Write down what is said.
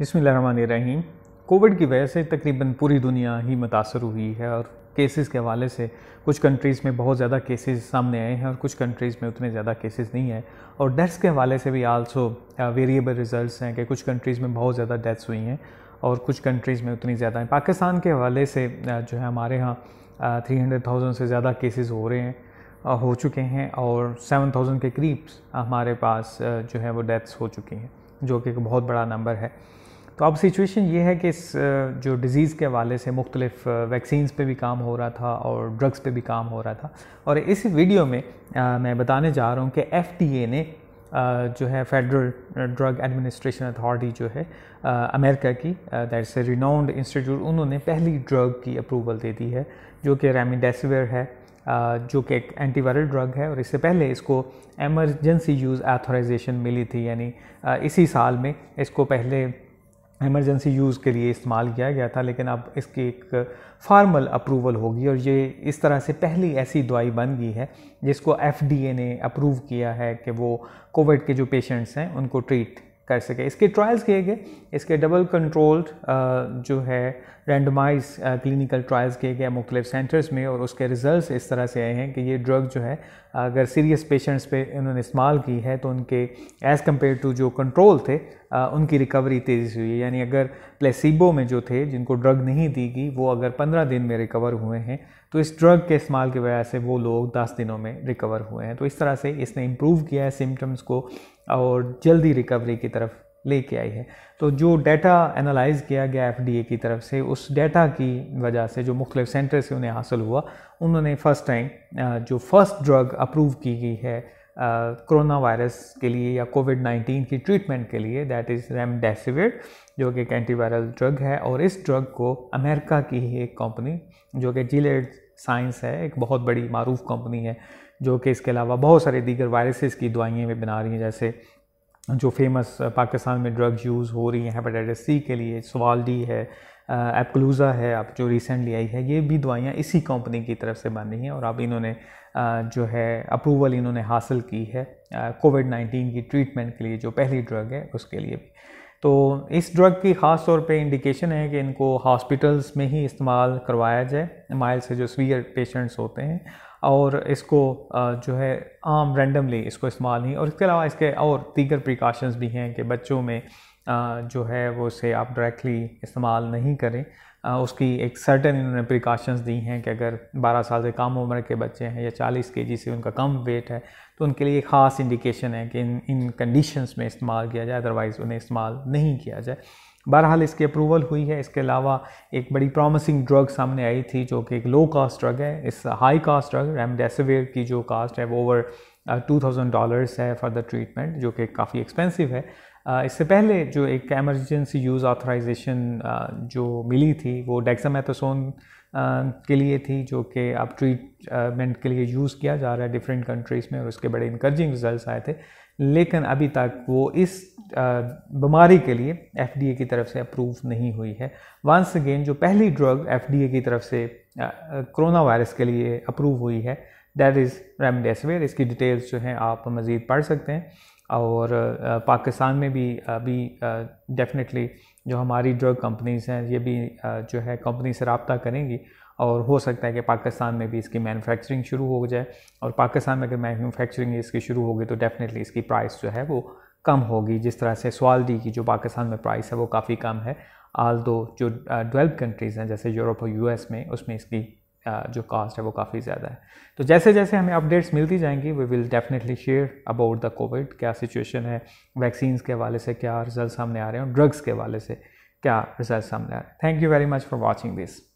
बिसमीम कोविड की वजह से तकरीबन पूरी दुनिया ही मुतासर हुई है और केसेस के हवाले से कुछ कंट्रीज़ में बहुत ज़्यादा केसेस सामने आए हैं और कुछ कंट्रीज़ में उतने ज़्यादा केसेस नहीं आए और डेथ्स के हवाले से भी आल्सो वेरिएबल रिजल्ट्स हैं कि कुछ कंट्रीज़ में बहुत ज़्यादा डेथ्स हुई हैं और कुछ कंट्रीज़ में उतनी ज़्यादा हैं पाकिस्तान के हवाले से uh, जो है हमारे यहाँ थ्री हंड्रेड थाउजेंड से ज़्यादा केसेज़ हो रहे हैं uh, हो चुके हैं और सेवन थाउजेंड के करीब हमारे पास uh, जो है वो डेथ्स हो चुकी हैं जो कि बहुत बड़ा नंबर है तो अब सिचुएशन ये है कि इस जो डिज़ीज़ के हवाले से मुख्तलिफ वैक्सीन्स पे भी काम हो रहा था और ड्रग्स पे भी काम हो रहा था और इस वीडियो में आ, मैं बताने जा रहा हूँ कि एफ ने आ, जो है फेडरल ड्रग एडमिनिस्ट्रेशन अथॉरिटी जो है आ, अमेरिका की दैट्स ए रिनाउंड इंस्टीट्यूट उन्होंने पहली ड्रग की अप्रूवल दे दी है जो कि रेमिडेसिविर है जो कि एक एंटीवायरल ड्रग है और इससे पहले इसको एमरजेंसी यूज़ एथोराइजेशन मिली थी यानी इसी साल में इसको पहले एमरजेंसी यूज़ के लिए इस्तेमाल किया गया था लेकिन अब इसकी एक फार्मल अप्रूवल होगी और ये इस तरह से पहली ऐसी दवाई बन गई है जिसको एफ ने अप्रूव किया है कि वो कोविड के जो पेशेंट्स हैं उनको ट्रीट कर सके इसके ट्रायल्स किए गए इसके डबल कंट्रोल्ड जो है रैंडमाइज क्लिनिकल ट्रायल्स किए गए मुख्तलिफ सेंटर्स में और उसके रिजल्ट्स इस तरह से आए हैं कि ये ड्रग जो है अगर सीरियस पेशेंट्स पे इन्होंने इस्तेमाल की है तो उनके एज़ कम्पेयर टू जो कंट्रोल थे उनकी रिकवरी तेज़ी से हुई है यानी अगर प्लेसिबो में जो थे जिनको ड्रग नहीं दी गई वो अगर पंद्रह दिन में रिकवर हुए हैं तो इस ड्रग के इस्तेमाल की वजह से वो लोग दस दिनों में रिकवर हुए हैं तो इस तरह से इसने इम्प्रूव किया है सिम्टम्स को और जल्दी रिकवरी की तरफ लेके आई है तो जो डाटा एनालाइज किया गया एफडीए की तरफ से उस डाटा की वजह से जो मुख्तलिफ सेंटर से उन्हें हासिल हुआ उन्होंने फ़र्स्ट टाइम जो फर्स्ट ड्रग अप्रूव की गई है कोरोना वायरस के लिए या कोविड 19 की ट्रीटमेंट के लिए दैट इज़ रेमडेसिविर जो कि एक एंटीवायरल ड्रग है और इस ड्रग को अमेरिका की ही एक कंपनी जो कि जीलेड साइंस है एक बहुत बड़ी मरूफ कंपनी है जो कि इसके अलावा बहुत सारे दीगर वायरसेस की दवाइयाँ भी बना रही हैं जैसे जो फेमस पाकिस्तान में ड्रग्स यूज़ हो रही हैं हेपेटाइटिस सी के लिए सवालडी है एपकलूज़ा है आप जो रिसेंटली आई है ये भी दवाइयाँ इसी कंपनी की तरफ से बन रही हैं और अब इन्होंने जो है अप्रूवल इन्होंने हासिल की है कोविड नाइन्टीन की ट्रीटमेंट के लिए जो पहली ड्रग है उसके लिए भी तो इस ड्रग की ख़ास तौर पे इंडिकेशन है कि इनको हॉस्पिटल्स में ही इस्तेमाल करवाया जाए माइल से जो स्वीयर पेशेंट्स होते हैं और इसको जो है आम रैंडमली इसको इस्तेमाल नहीं और इसके अलावा इसके और दीगर प्रिकॉशंस भी हैं कि बच्चों में जो है वो इसे आप डायरेक्टली इस्तेमाल नहीं करें उसकी एक सर्टन इन्होंने प्रिकॉशंस दी हैं कि अगर 12 साल से कम उम्र के बच्चे हैं या 40 के से उनका कम वेट है तो उनके लिए ख़ास इंडिकेशन है कि इन इन कंडीशंस में इस्तेमाल किया जाए अदरवाइज़ उन्हें इस्तेमाल नहीं किया जाए बहरहाल इसकी अप्रूवल हुई है इसके अलावा एक बड़ी प्रॉमिसिंग ड्रग सामने आई थी जो कि एक लो कास्ट ड्रग है इस हाई कास्ट ड्रग रेमडेसिविर की जो कास्ट है वो ओवर टू थाउजेंड डॉलर्स है फॉर द ट्रीटमेंट जो कि काफ़ी एक्सपेंसिव है इससे पहले जो एक एमरजेंसी यूज़ ऑथराइजेशन जो मिली थी वो डेक्सामेथासोन के लिए थी जो कि अब ट्रीटमेंट के लिए यूज़ किया जा रहा है डिफरेंट कंट्रीज़ में और उसके बड़े इनकर्जिंग रिजल्ट आए थे लेकिन अभी तक वो इस बीमारी के लिए एफडीए की तरफ से अप्रूव नहीं हुई है वंस अगेन जो पहली ड्रग एफडीए की तरफ से कोरोना वायरस के लिए अप्रूव हुई है दैट इज़ रेमडेसिविर इसकी डिटेल्स जो हैं आप मज़ीद पढ़ सकते हैं और पाकिस्तान में भी अभी डेफिनेटली जो हमारी ड्रग कंपनीज़ हैं ये भी जो है कंपनी से रबता करेंगी और हो सकता है कि पाकिस्तान में भी इसकी मैन्युफैक्चरिंग शुरू हो जाए और पाकिस्तान में अगर मैन्युफैक्चरिंग इसकी शुरू होगी तो डेफ़िनेटली इसकी प्राइस जो है वो कम होगी जिस तरह से सवालडी की जो पाकिस्तान में प्राइस है वो काफ़ी कम है आल दो जो डेवलप कंट्रीज़ हैं जैसे यूरोप और यूएस में उसमें इसकी जो कास्ट है वो काफ़ी ज़्यादा है तो जैसे जैसे हमें अपडेट्स मिलती जाएंगी we will definitely share about the COVID क्या सिचुएशन है वैक्सीन के हवाले से क्या रिजल्ट सामने आ रहे हैं और ड्रग्स के हवाले से क्या रिजल्ट सामने आ रहे हैं thank you very much for watching this